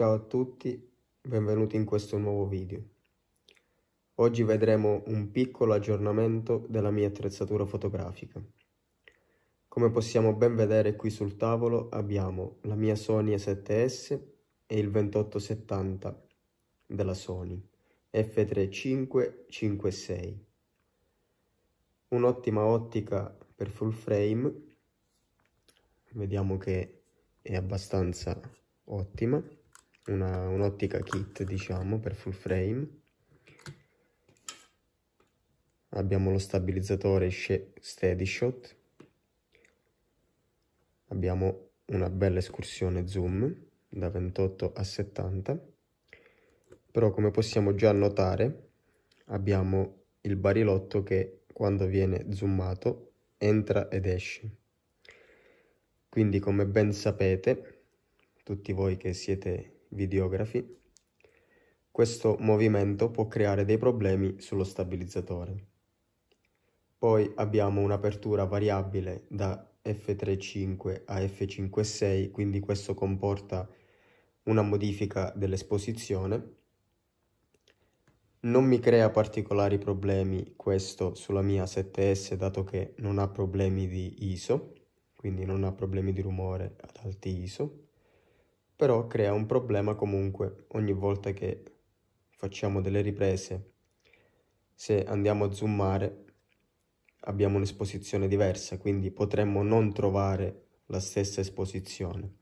Ciao a tutti, benvenuti in questo nuovo video. Oggi vedremo un piccolo aggiornamento della mia attrezzatura fotografica. Come possiamo ben vedere qui sul tavolo abbiamo la mia Sony 7S e il 2870 della Sony F3556. Un'ottima ottica per full frame, vediamo che è abbastanza ottima un'ottica un kit diciamo per full frame abbiamo lo stabilizzatore steady shot abbiamo una bella escursione zoom da 28 a 70 però come possiamo già notare abbiamo il barilotto che quando viene zoomato entra ed esce quindi come ben sapete tutti voi che siete videografi, questo movimento può creare dei problemi sullo stabilizzatore. Poi abbiamo un'apertura variabile da F35 a F56, quindi questo comporta una modifica dell'esposizione. Non mi crea particolari problemi questo sulla mia 7S dato che non ha problemi di ISO, quindi non ha problemi di rumore ad alti ISO però crea un problema comunque ogni volta che facciamo delle riprese. Se andiamo a zoomare abbiamo un'esposizione diversa, quindi potremmo non trovare la stessa esposizione.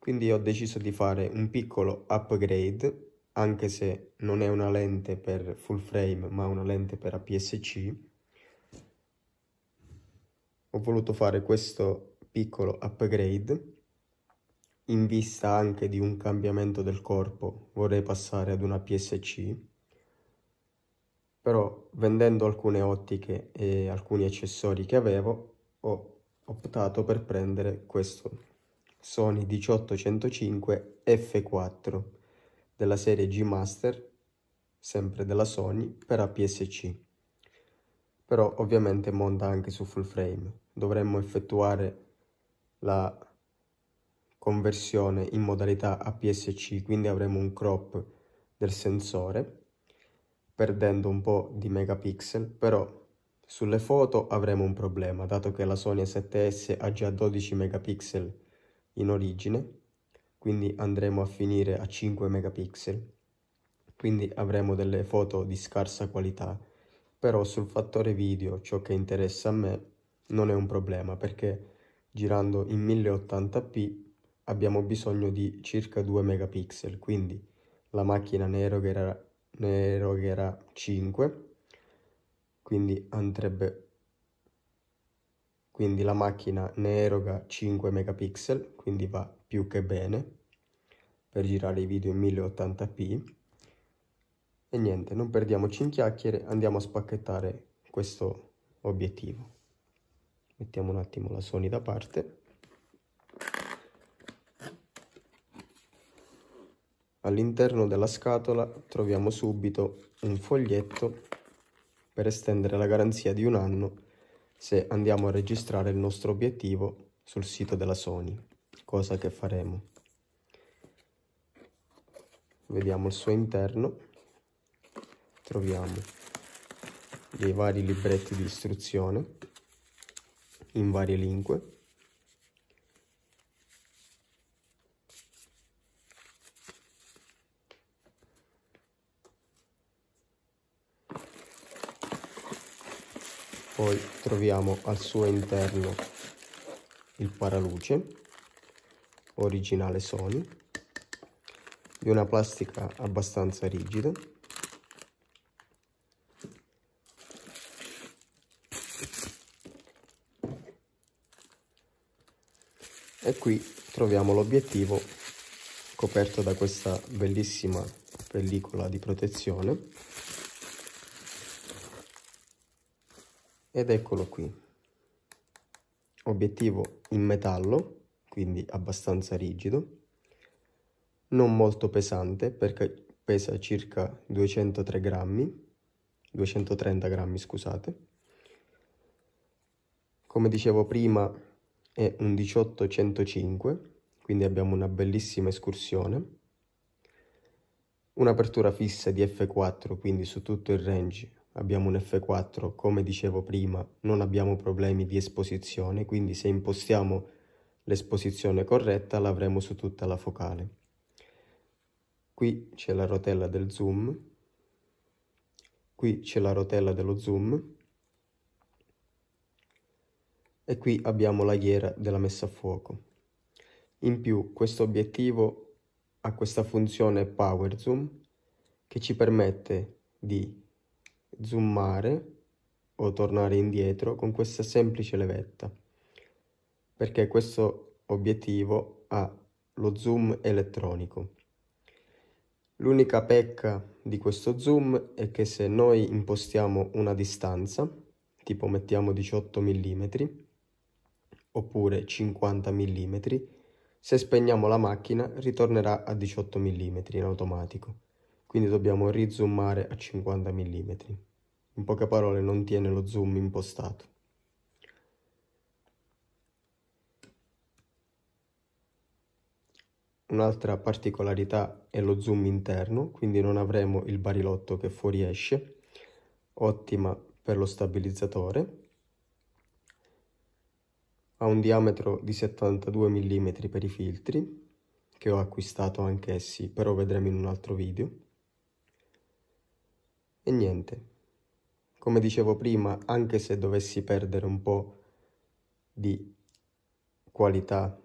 Quindi ho deciso di fare un piccolo upgrade, anche se non è una lente per full frame, ma una lente per APS-C. Ho voluto fare questo piccolo upgrade in vista anche di un cambiamento del corpo, vorrei passare ad una PSC, però vendendo alcune ottiche e alcuni accessori che avevo ho optato per prendere questo Sony 1805 F4 della serie G Master, sempre della Sony, per APS-C. Però ovviamente monta anche su full frame. Dovremmo effettuare la conversione in modalità APS-C, quindi avremo un crop del sensore, perdendo un po' di megapixel, però sulle foto avremo un problema, dato che la Sony 7S ha già 12 megapixel in origine, quindi andremo a finire a 5 megapixel, quindi avremo delle foto di scarsa qualità, però sul fattore video, ciò che interessa a me, non è un problema, perché girando in 1080p abbiamo bisogno di circa 2 megapixel, quindi la macchina ne erogherà, ne erogherà 5, quindi andrebbe quindi la macchina ne eroga 5 megapixel, quindi va più che bene per girare i video in 1080p. E niente, non perdiamoci in chiacchiere, andiamo a spacchettare questo obiettivo. Mettiamo un attimo la Sony da parte. All'interno della scatola troviamo subito un foglietto per estendere la garanzia di un anno se andiamo a registrare il nostro obiettivo sul sito della Sony, cosa che faremo. Vediamo il suo interno, troviamo dei vari libretti di istruzione in varie lingue poi troviamo al suo interno il paraluce originale Sony di una plastica abbastanza rigida e qui troviamo l'obiettivo coperto da questa bellissima pellicola di protezione ed eccolo qui obiettivo in metallo quindi abbastanza rigido non molto pesante perché pesa circa 203 grammi 230 grammi scusate come dicevo prima è un 1805 quindi abbiamo una bellissima escursione un'apertura fissa di f4 quindi su tutto il range abbiamo un F4, come dicevo prima non abbiamo problemi di esposizione, quindi se impostiamo l'esposizione corretta l'avremo su tutta la focale. Qui c'è la rotella del zoom, qui c'è la rotella dello zoom e qui abbiamo la ghiera della messa a fuoco. In più questo obiettivo ha questa funzione power zoom che ci permette di zoomare o tornare indietro con questa semplice levetta perché questo obiettivo ha lo zoom elettronico. L'unica pecca di questo zoom è che se noi impostiamo una distanza, tipo mettiamo 18 mm oppure 50 mm, se spegniamo la macchina ritornerà a 18 mm in automatico quindi dobbiamo rizoomare a 50 mm. In poche parole non tiene lo zoom impostato. Un'altra particolarità è lo zoom interno, quindi non avremo il barilotto che fuoriesce, ottima per lo stabilizzatore. Ha un diametro di 72 mm per i filtri, che ho acquistato anch'essi, però vedremo in un altro video. E niente, come dicevo prima, anche se dovessi perdere un po' di qualità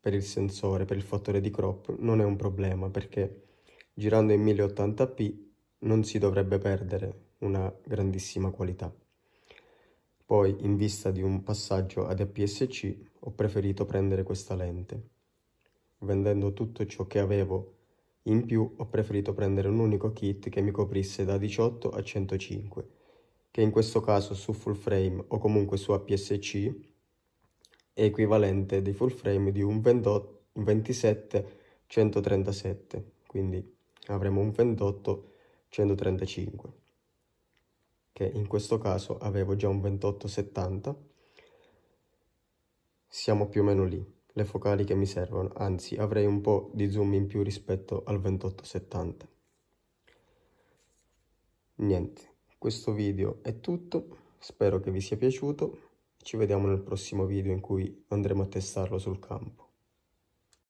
per il sensore, per il fattore di crop, non è un problema perché girando in 1080p non si dovrebbe perdere una grandissima qualità. Poi, in vista di un passaggio ad APS-C, ho preferito prendere questa lente. Vendendo tutto ciò che avevo in più ho preferito prendere un unico kit che mi coprisse da 18 a 105, che in questo caso su full frame o comunque su APS-C è equivalente dei full frame di un, un 27 137, quindi avremo un 28 135, che in questo caso avevo già un 28 70, siamo più o meno lì le focali che mi servono, anzi avrei un po' di zoom in più rispetto al 2870. Niente, questo video è tutto, spero che vi sia piaciuto, ci vediamo nel prossimo video in cui andremo a testarlo sul campo.